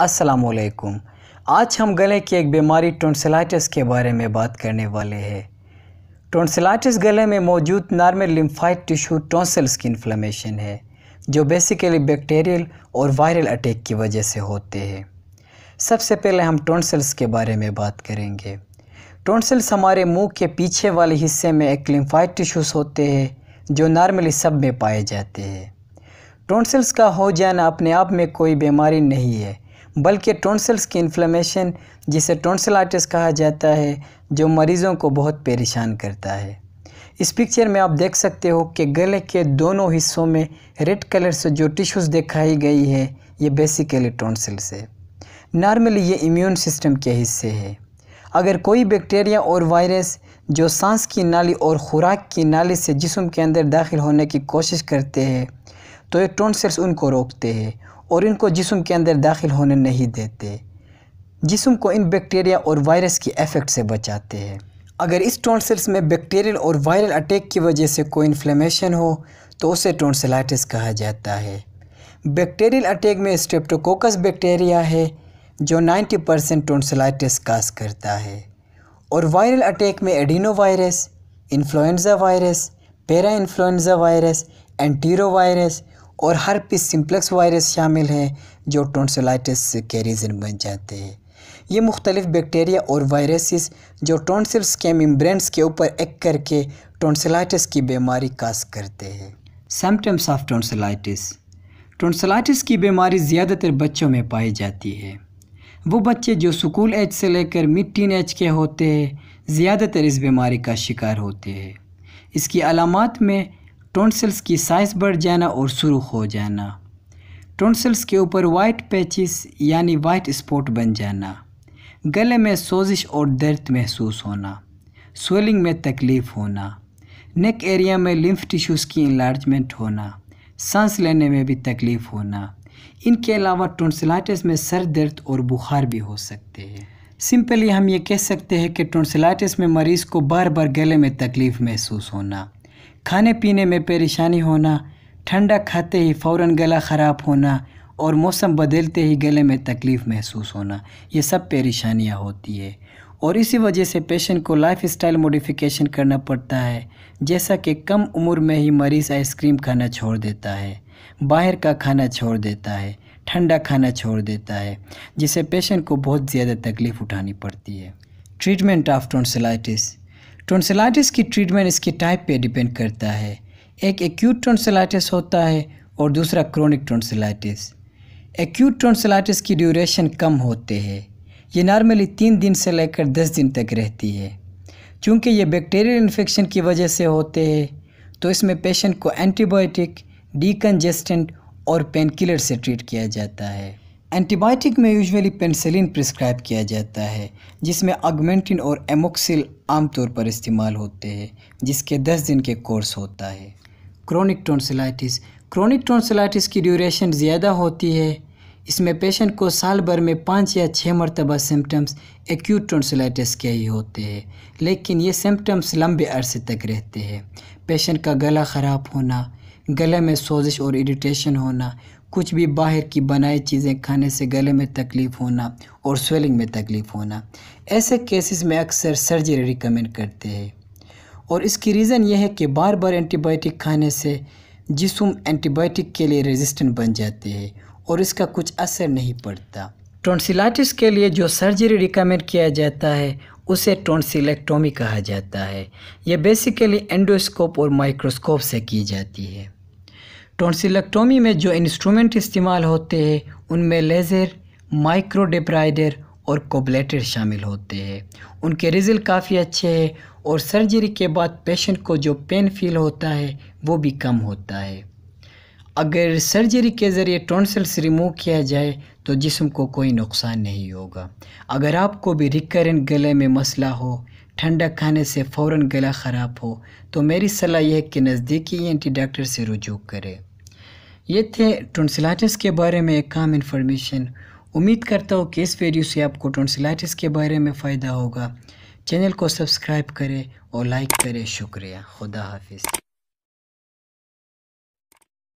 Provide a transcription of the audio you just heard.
वालेकुम आज हम गले की एक बीमारी टोंसिलाइटिस के बारे में बात करने वाले हैं टोंसिलाइटिस गले में मौजूद नॉर्मल लिम्फाइड टिशू टोंसिल्स की इन्फ्लेमेशन है जो बेसिकली बैक्टीरियल और वायरल अटैक की वजह से होते हैं सबसे पहले हम टोंसिल्स के बारे में बात करेंगे टोंसिल्स हमारे मुँह के पीछे वाले हिस्से में एक लिम्फाइड टिश्यूज़ होते हैं जो नॉर्मली सब में पाए जाते हैं टोंसिल्स का हो जाना अपने आप में कोई बीमारी नहीं है बल्कि टोंसल्स की इन्फ्लेमेशन जिसे टोंसलाइटिस कहा जाता है जो मरीज़ों को बहुत परेशान करता है इस पिक्चर में आप देख सकते हो कि गले के दोनों हिस्सों में रेड कलर से जो टिश्यूज़ दिखाई गई है ये बेसिकली टोंसल्स है नॉर्मली ये इम्यून सिस्टम के हिस्से है अगर कोई बैक्टीरिया और वायरस जो सांस की नाली और ख़ुराक की नाली से जिसम के अंदर दाखिल होने की कोशिश करते हैं तो ये टोनसल्स उनको रोकते हैं और इनको जिसम के अंदर दाखिल होने नहीं देते जिसम को इन बैक्टीरिया और वायरस की इफ़ेक्ट से बचाते हैं अगर इस टोनसिल्स में बैक्टीरियल और वायरल अटैक की वजह से कोई इन्फ्लेमेशन हो तो उसे टोंसलाइटिस कहा जाता है बैक्टीरियल अटैक में स्ट्रेप्टोकोकस बैक्टीरिया है जो 90 परसेंट टोंसलाइटिस काज करता है और वायरल अटैक में adenovirus influenza virus parainfluenza virus enterovirus और हर पी सिम्प्लेक्स वायरस शामिल हैं जो टोंसिलाइटिस के रीज़न बन जाते हैं ये मुख्तलिफ बैक्टीरिया और वायरसेस जो टोंसिल्स के मेम्ब्रेन्स के ऊपर एक करके टोंसिलाइटिस की बीमारी कास करते हैं सिम्टम्स ऑफ टोंसिलाइटिस टोंसिलाइटिस की बीमारी ज़्यादातर बच्चों में पाई जाती है वो बच्चे जो स्कूल एज से लेकर मिड टीन एज के होते हैं ज़्यादातर इस बीमारी का शिकार होते हैं इसकी अलामत में टोनसल्स की साइज़ बढ़ जाना और शुरू हो जाना टोनसल्स के ऊपर वाइट पैचिस यानी वाइट स्पॉट बन जाना गले में सोजिश और दर्द महसूस होना स्वेलिंग में तकलीफ़ होना नेक एरिया में लिम्फ टिश्यूज़ की इलार्जमेंट होना सांस लेने में भी तकलीफ़ होना इनके अलावा टोनसलाइटिस में सर दर्द और बुखार भी हो सकते हैं सिंपली हम ये कह सकते हैं कि टोनसिलाइटिस में मरीज़ को बार बार गले में तकलीफ़ महसूस होना खाने पीने में परेशानी होना ठंडा खाते ही फ़ौर गला ख़राब होना और मौसम बदलते ही गले में तकलीफ़ महसूस होना ये सब परेशानियाँ होती है और इसी वजह से पेशेंट को लाइफ स्टाइल मोडिफिकेशन करना पड़ता है जैसा कि कम उम्र में ही मरीज़ आइसक्रीम खाना छोड़ देता है बाहर का खाना छोड़ देता है ठंडा खाना छोड़ देता है जिससे पेशेंट को बहुत ज़्यादा तकलीफ़ उठानी पड़ती है ट्रीटमेंट ऑफ टॉन्सिलाइटिस टॉन्सिलाइटिस की ट्रीटमेंट इसके टाइप पे डिपेंड करता है एक एक्यूट टॉन्सिलाइटिस होता है और दूसरा क्रोनिक टॉन्सिलाइटिस एक्यूट ट्रोनसलाइटिस की ड्यूरेशन कम होते हैं ये नॉर्मली तीन दिन से लेकर दस दिन तक रहती है चूँकि ये बैक्टीरियल इन्फेक्शन की वजह से होते हैं तो इसमें पेशेंट को एंटीबायोटिक डीकन्जेस्टेंट और पेन किलर से ट्रीट किया जाता है एंटीबायोटिक में यूजुअली पेंसिलिन प्रिस्क्राइब किया जाता है जिसमें आगमेंटिन और एमोक्सिल आमतौर पर इस्तेमाल होते हैं जिसके 10 दिन के कोर्स होता है क्रोनिक टॉन्सिलाइटिस क्रोनिक टॉन्सिलाइटिस की ड्यूरेशन ज़्यादा होती है इसमें पेशेंट को साल भर में पाँच या छः मरतबा सिम्टम्स एक्यूट टॉन्सिलाइटिस के ही होते हैं लेकिन ये सिम्टम्स लंबे अरसे तक रहते हैं पेशेंट का गला ख़राब होना गले में सोजिश और इरिटेशन होना कुछ भी बाहर की बनाई चीज़ें खाने से गले में तकलीफ़ होना और स्वेलिंग में तकलीफ़ होना ऐसे केसेस में अक्सर सर्जरी रिकमेंड करते हैं और इसकी रीज़न यह है कि बार बार एंटीबायोटिक खाने से जिसम एंटीबायोटिक के लिए रेजिस्टेंट बन जाते हैं और इसका कुछ असर नहीं पड़ता टॉन्सिलाइटिस के लिए जो सर्जरी रिकमेंड किया जाता है उसे टॉन्सिलेक्टोमी कहा जाता है यह बेसिकली एंडोस्कोप और माइक्रोस्कोप से की जाती है टॉन्सिलेक्टोमी में जो इंस्ट्रूमेंट इस्तेमाल होते हैं उनमें लेज़र माइक्रोडिप्राइडर और कोबलेटर शामिल होते हैं उनके रिजल्ट काफ़ी अच्छे हैं और सर्जरी के बाद पेशेंट को जो पेन फील होता है वो भी कम होता है अगर सर्जरी के ज़रिए टॉन्सल्स रिमूव किया जाए तो जिसम को कोई नुकसान नहीं होगा अगर आपको भी रिकरेंट गले में मसला हो ठंडा खाने से फ़ौर गला ख़राब हो तो मेरी सलाह यह है कि नज़दीकी एंटी डॉक्टर से रुजू करें ये थे टोनसिलाइटिस के बारे में एक काम इन्फॉर्मेशन उम्मीद करता हूँ कि इस वीडियो से आपको टोनसिलाइटिस के बारे में फ़ायदा होगा चैनल को सब्सक्राइब करें और लाइक करें शुक्रिया खुदा हाफिज़